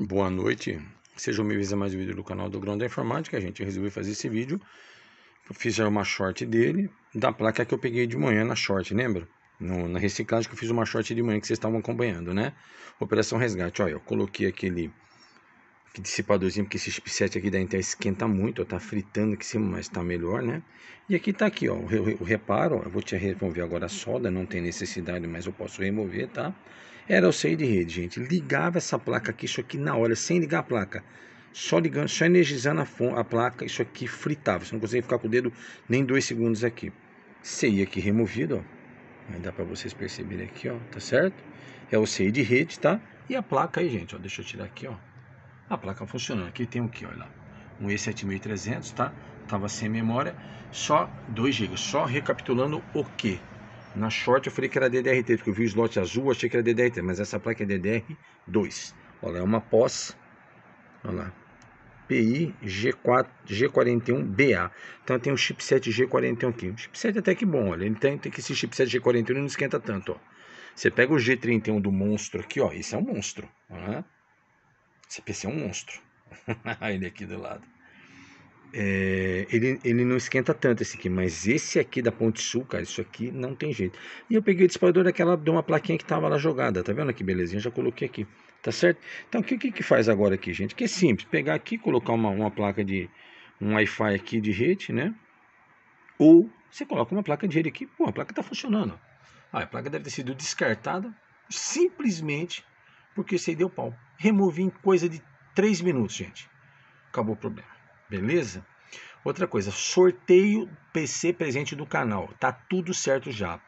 Boa noite, sejam bem-vindos a mais um vídeo do canal do Grão da Informática. A gente resolveu fazer esse vídeo. Eu fiz uma short dele, da placa que eu peguei de manhã na short, lembra? No, na reciclagem que eu fiz uma short de manhã que vocês estavam acompanhando, né? Operação Resgate, olha, eu coloquei aquele que dissipadorzinho, porque esse chipset aqui da Intel esquenta muito, ó, tá fritando aqui em cima, mas tá melhor, né? E aqui tá aqui, ó, o, reparo, ó, eu vou te remover agora a solda, não tem necessidade, mas eu posso remover, tá? Era o seio de rede, gente, ligava essa placa aqui, isso aqui na hora, sem ligar a placa, só ligando, só energizando a, a placa, isso aqui fritava, você não conseguia ficar com o dedo nem dois segundos aqui. CI aqui removido, ó. Aí dá para vocês perceberem aqui, ó, tá certo? É o seio de rede, tá? E a placa aí, gente, ó, deixa eu tirar aqui, ó a placa funcionando. Aqui tem o que, olha lá, um E7300, tá? Tava sem memória, só 2 GB. Só recapitulando o que? Na short eu falei que era DDR3, porque eu vi o slot azul, achei que era DDR3, mas essa placa é DDR2. Olha, é uma pós, olha lá, PI G4, G41BA. Então tem um chipset G41 aqui. Um chipset até que bom, olha. Ele tem, que esse chipset G41 não esquenta tanto, ó. Você pega o G31 do monstro aqui, ó. Esse é um monstro. Olha né? lá. Esse PC é um monstro. ele aqui do lado. É, ele, ele não esquenta tanto esse aqui, mas esse aqui da Ponte Sul, cara, isso aqui não tem jeito. E eu peguei o disparador daquela, de uma plaquinha que tava lá jogada, tá vendo que belezinha? Já coloquei aqui, tá certo? Então, o que, que que faz agora aqui, gente? Que é simples, pegar aqui, colocar uma, uma placa de, um Wi-Fi aqui de rede, né? Ou você coloca uma placa de rede aqui, pô, a placa tá funcionando. Ah, a placa deve ter sido descartada simplesmente porque você deu pau. Removi em coisa de 3 minutos, gente. Acabou o problema. Beleza? Outra coisa, sorteio PC presente do canal. Tá tudo certo já.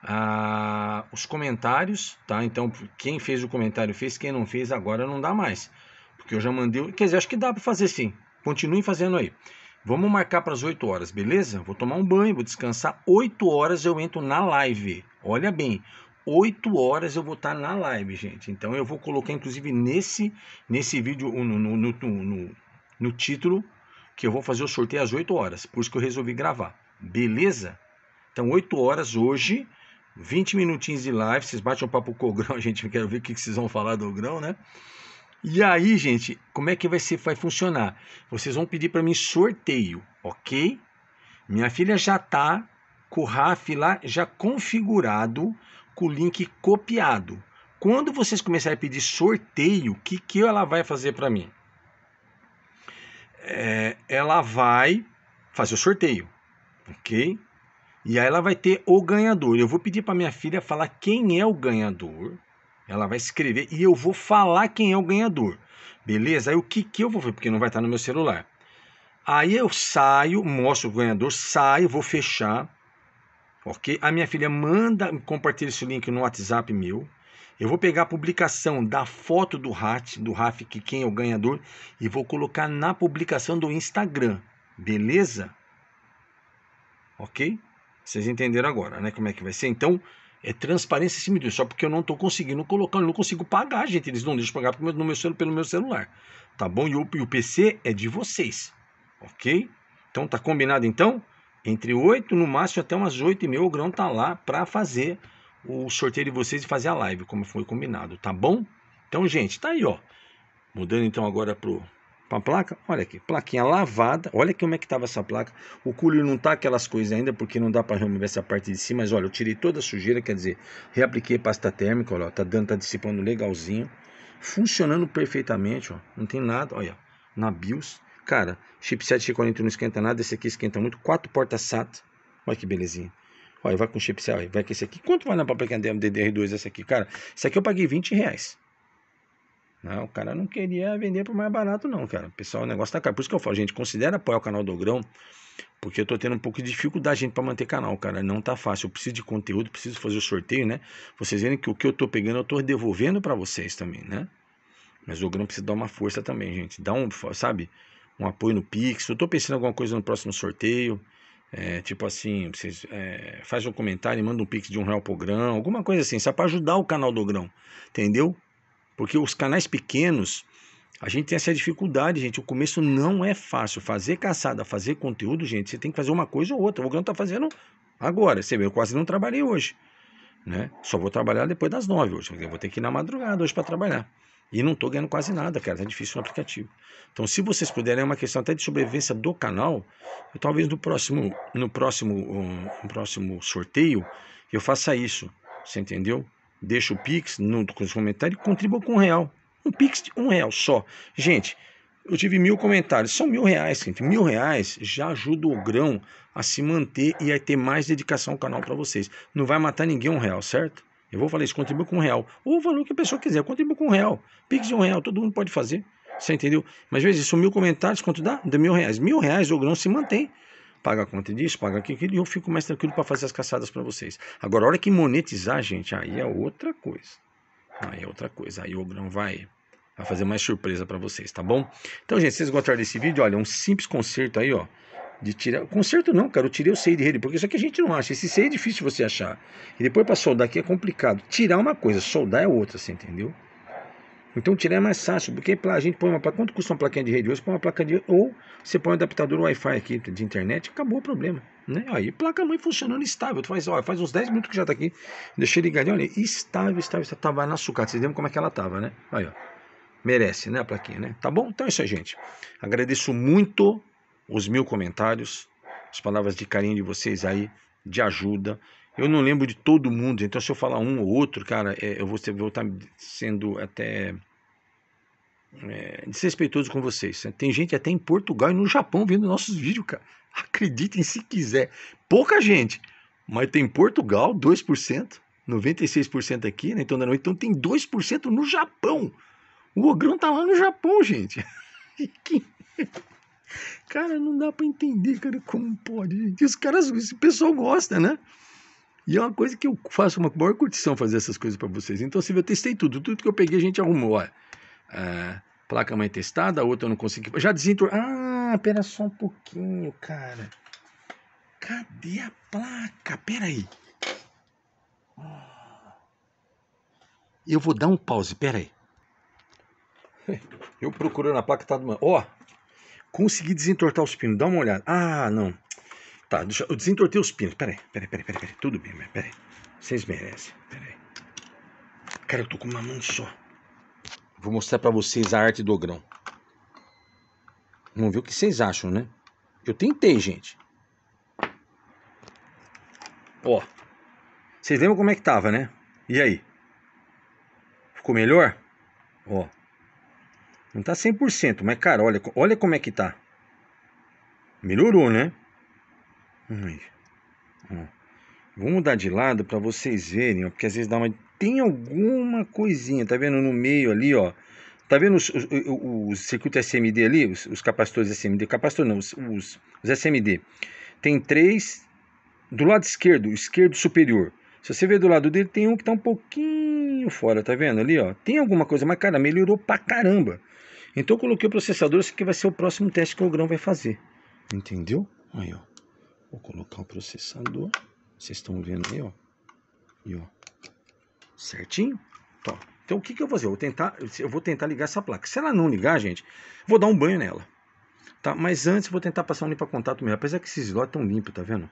Ah, os comentários, tá? Então, quem fez o comentário fez, quem não fez agora não dá mais. Porque eu já mandei. Quer dizer, acho que dá para fazer sim. Continuem fazendo aí. Vamos marcar para as 8 horas, beleza? Vou tomar um banho, vou descansar. 8 horas eu entro na live. Olha bem, 8 horas eu vou estar na live, gente. Então eu vou colocar, inclusive, nesse, nesse vídeo, no, no, no, no, título, que eu vou fazer o sorteio às 8 horas. Por isso que eu resolvi gravar. Beleza? Então, 8 horas hoje, 20 minutinhos de live. Vocês batem um papo com o Grão, gente. Eu quero ver o que vocês vão falar do Grão, né? E aí, gente, como é que vai ser? Vai funcionar? Vocês vão pedir para mim sorteio, ok? Minha filha já tá com o RAF lá já configurado com o link copiado. Quando vocês começarem a pedir sorteio, o que, que ela vai fazer para mim? É, ela vai fazer o sorteio, ok? E aí ela vai ter o ganhador. Eu vou pedir para minha filha falar quem é o ganhador. Ela vai escrever e eu vou falar quem é o ganhador. Beleza? Aí o que, que eu vou ver? Porque não vai estar no meu celular. Aí eu saio, mostro o ganhador, saio, vou fechar ok? A minha filha manda, compartilhar esse link no WhatsApp meu. Eu vou pegar a publicação da foto do RAT, do RAF, que quem é o ganhador, e vou colocar na publicação do Instagram, beleza? Ok? Vocês entenderam agora, né? Como é que vai ser? Então, é transparência em cima disso, só porque eu não estou conseguindo colocar, eu não consigo pagar, gente. Eles não deixam pagar no meu pelo meu celular, tá bom? E o, e o PC é de vocês, ok? Então, tá combinado então? Entre 8, no máximo até umas 8 e meia, o grão tá lá para fazer o sorteio de vocês e fazer a live, como foi combinado, tá bom? Então, gente, tá aí, ó. Mudando então agora pro a placa, olha aqui, plaquinha lavada, olha como é que tava essa placa, o culo não tá aquelas coisas ainda, porque não dá para remover essa parte de cima, mas olha, eu tirei toda a sujeira, quer dizer, reapliquei pasta térmica, olha, tá dando, tá dissipando legalzinho, funcionando perfeitamente, ó, não tem nada, olha, na BIOS, Cara, chipset G40 não esquenta nada, esse aqui esquenta muito. Quatro portas SATA. Olha que belezinha. Olha, vai com chipset, olha, vai com esse aqui. Quanto vai na papel DDR2 essa aqui? Cara, Esse aqui eu paguei 20 reais. Não, o cara não queria vender por mais barato, não, cara. Pessoal, o negócio tá caro. Por isso que eu falo, gente, considera apoiar o canal do Grão, porque eu tô tendo um pouco de dificuldade, gente, pra manter canal, cara. Não tá fácil. Eu preciso de conteúdo, preciso fazer o sorteio, né? Vocês verem que o que eu tô pegando, eu tô devolvendo para vocês também, né? Mas o Grão precisa dar uma força também, gente. Dá um, sabe? um apoio no Pix. Eu estou pensando em alguma coisa no próximo sorteio. É, tipo assim, vocês, é, faz um comentário, manda um pix de um real pro grão, alguma coisa assim, só para ajudar o canal do grão, entendeu? Porque os canais pequenos, a gente tem essa dificuldade, gente. O começo não é fácil. Fazer caçada, fazer conteúdo, gente, você tem que fazer uma coisa ou outra. O grão tá fazendo agora. Você vê, eu quase não trabalhei hoje, né? Só vou trabalhar depois das nove hoje. Eu vou ter que ir na madrugada hoje para trabalhar. E não estou ganhando quase nada, cara. Tá difícil no aplicativo. Então, se vocês puderem, é uma questão até de sobrevivência do canal. Eu, talvez no próximo, no próximo, um, no próximo sorteio eu faça isso. Você entendeu? Deixa o Pix no, nos comentários e contribua com um real. Um Pix de um real só. Gente, eu tive mil comentários. São mil reais, gente. Mil reais já ajuda o grão a se manter e a ter mais dedicação ao canal para vocês. Não vai matar ninguém um real, certo? Eu vou falar isso, contribui com um real. Ou o valor que a pessoa quiser, contribui com um real. Pix de um real, todo mundo pode fazer. Você entendeu? Mas às vezes, isso, mil comentários, quanto dá? De mil reais. Mil reais o grão se mantém. Paga a conta disso, paga aquilo, e eu fico mais tranquilo para fazer as caçadas para vocês. Agora, a hora que monetizar, gente, aí é outra coisa. Aí é outra coisa. Aí o grão vai vai fazer mais surpresa para vocês, tá bom? Então, gente, vocês gostaram desse vídeo? Olha, um simples conserto aí, ó, de tirar. Conserto não, cara, eu tirei o sei de rede, porque isso aqui a gente não acha. Esse sei é difícil você achar. E depois para soldar aqui é complicado. Tirar uma coisa, soldar é outra, você entendeu? Então tirar é mais fácil, porque a gente põe uma placa. Quanto custa uma plaquinha de rede hoje? Põe uma placa de ou você põe um adaptador Wi-Fi aqui de internet, acabou o problema. Né? Aí placa mãe funcionando estável. Tu faz, ó, faz uns 10 minutos que já tá aqui. Deixei ligadinho, olha, estável, estável, estável. Tava na sucata. Vocês lembram como é que ela tava, né? Aí, ó. Merece, né, a plaquinha, né? Tá bom? Então é isso aí, gente. Agradeço muito os mil comentários, as palavras de carinho de vocês aí, de ajuda. Eu não lembro de todo mundo, então se eu falar um ou outro, cara, é, eu vou, estar tá sendo até é, desrespeitoso com vocês. Né? Tem gente até em Portugal e no Japão vendo nossos vídeos, cara. Acreditem se quiser. Pouca gente, mas tem Portugal, 2%, 96% aqui, né? Então, não, então tem 2% no Japão. O Ogrão tá lá no Japão, gente. que... Cara, não dá para entender, cara, como pode, gente. Os caras, esse pessoal gosta, né? E é uma coisa que eu faço uma maior curtição fazer essas coisas para vocês. Então, assim, eu testei tudo. Tudo que eu peguei, a gente arrumou. Ó. a é, placa mãe testada, a outra eu não consegui. Já desentor. Ah, pera só um pouquinho, cara. Cadê a placa? Pera aí. Eu vou dar um pause, pera aí. Eu procurando a placa tá do. Ó, oh, Consegui desentortar os pinos. Dá uma olhada. Ah, não. Tá, deixa eu desentortei os pinos. Peraí, peraí, peraí, peraí. Tudo bem, peraí. Vocês merecem. Peraí. Cara, eu tô com uma mão só. Vou mostrar para vocês a arte do grão. Vamos ver o que vocês acham, né? Eu tentei, gente. Ó. Vocês lembram como é que tava, né? E aí? Ficou melhor? Ó. Não tá 100%, mas cara, olha, olha como é que tá. Melhorou, né? Vamos mudar de lado para vocês verem, ó, porque às vezes dá uma tem alguma coisinha, tá vendo no meio ali, ó. Tá vendo os, os, os SMD ali, os, os, capacitores SMD, capacitor não, os, os, os SMD. Tem três do lado esquerdo, esquerdo superior. Se você ver do lado dele, tem um que tá um pouquinho fora, tá vendo ali, ó? Tem alguma coisa, mas cara, melhorou pra caramba. Então eu coloquei o processador, esse aqui vai ser o próximo teste que o grão vai fazer. Entendeu? Aí, ó. Vou colocar o processador. Vocês estão vendo aí, ó. E, ó. Certinho? Tá. Então o que, que eu vou fazer? Eu vou, tentar, eu vou tentar ligar essa placa. Se ela não ligar, gente, vou dar um banho nela. Tá? Mas antes vou tentar passar um limpa-contato mesmo. Apesar que esses slots estão limpos, tá vendo?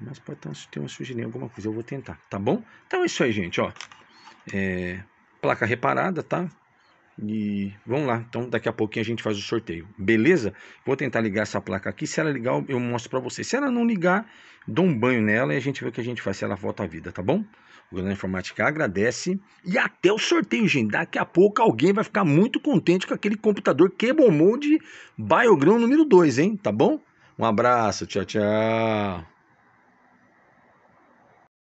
Mas pode ter uma sujeirinha, alguma coisa. Eu vou tentar, tá bom? Então é isso aí, gente, ó. É, placa reparada, tá? E vamos lá, então daqui a pouquinho a gente faz o sorteio, beleza? Vou tentar ligar essa placa aqui, se ela ligar eu mostro para você. Se ela não ligar, dou um banho nela e a gente vê o que a gente faz, se ela volta à vida, tá bom? O Grande Informática agradece e até o sorteio, gente. Daqui a pouco alguém vai ficar muito contente com aquele computador Mode Biogrão número 2, hein? Tá bom? Um abraço, tchau, tchau.